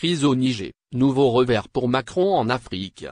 crise au Niger, nouveau revers pour Macron en Afrique.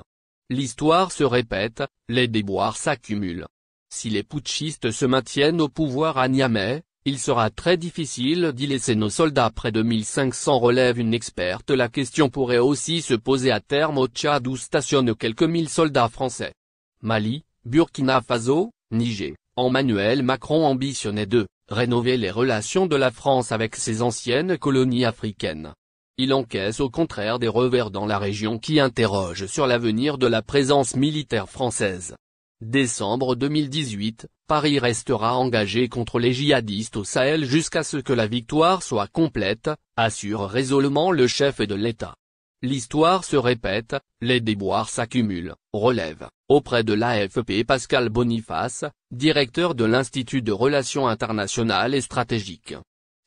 L'histoire se répète, les déboires s'accumulent. Si les putschistes se maintiennent au pouvoir à Niamey, il sera très difficile d'y laisser nos soldats près de 1500 relève une experte La question pourrait aussi se poser à terme au Tchad où stationnent quelques mille soldats français. Mali, Burkina Faso, Niger, Emmanuel Macron ambitionnait de rénover les relations de la France avec ses anciennes colonies africaines il encaisse au contraire des revers dans la région qui interroge sur l'avenir de la présence militaire française. Décembre 2018, Paris restera engagé contre les djihadistes au Sahel jusqu'à ce que la victoire soit complète, assure résolument le chef de l'État. L'histoire se répète, les déboires s'accumulent, relève, auprès de l'AFP Pascal Boniface, directeur de l'Institut de Relations Internationales et Stratégiques.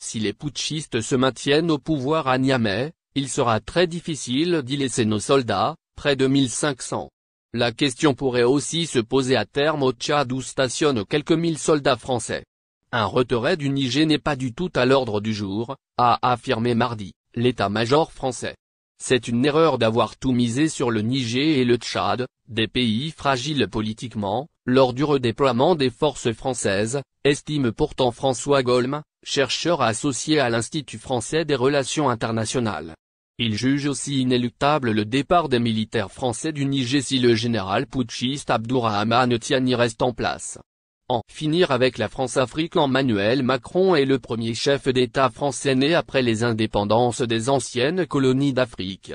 Si les putschistes se maintiennent au pouvoir à Niamey, il sera très difficile d'y laisser nos soldats, près de 1500. La question pourrait aussi se poser à terme au Tchad où stationnent quelques mille soldats français. Un retrait du Niger n'est pas du tout à l'ordre du jour, a affirmé mardi, l'état-major français. C'est une erreur d'avoir tout misé sur le Niger et le Tchad, des pays fragiles politiquement, lors du redéploiement des forces françaises, estime pourtant François Golm, chercheur associé à l'Institut français des relations internationales. Il juge aussi inéluctable le départ des militaires français du Niger si le général putschiste tient ni reste en place. En finir avec la France-Afrique Manuel Macron est le premier chef d'État français né après les indépendances des anciennes colonies d'Afrique.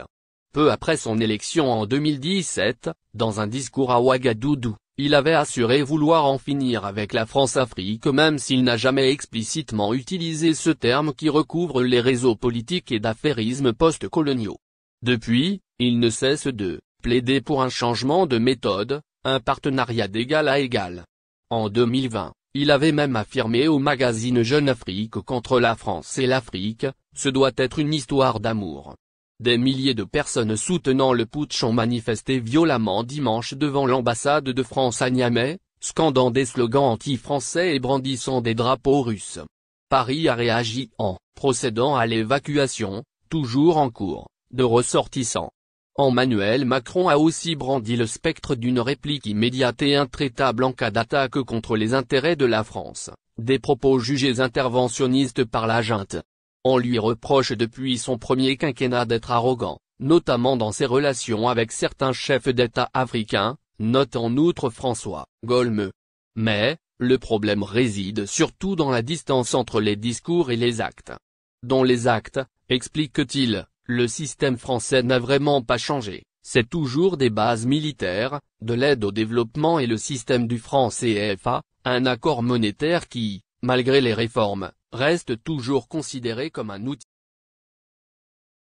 Peu après son élection en 2017, dans un discours à Ouagadougou, il avait assuré vouloir en finir avec la France-Afrique même s'il n'a jamais explicitement utilisé ce terme qui recouvre les réseaux politiques et d'affairisme post-coloniaux. Depuis, il ne cesse de plaider pour un changement de méthode, un partenariat d'égal à égal. En 2020, il avait même affirmé au magazine Jeune Afrique contre la France et l'Afrique, ce doit être une histoire d'amour. Des milliers de personnes soutenant le putsch ont manifesté violemment dimanche devant l'ambassade de France à Niamey, scandant des slogans anti-français et brandissant des drapeaux russes. Paris a réagi en procédant à l'évacuation, toujours en cours, de ressortissants. Emmanuel Macron a aussi brandi le spectre d'une réplique immédiate et intraitable en cas d'attaque contre les intérêts de la France, des propos jugés interventionnistes par la junte. On lui reproche depuis son premier quinquennat d'être arrogant, notamment dans ses relations avec certains chefs d'État africains, note en outre François Golme. Mais, le problème réside surtout dans la distance entre les discours et les actes. Dans les actes, explique-t-il, le système français n'a vraiment pas changé, c'est toujours des bases militaires, de l'aide au développement et le système du franc CFA, un accord monétaire qui, malgré les réformes, reste toujours considéré comme un outil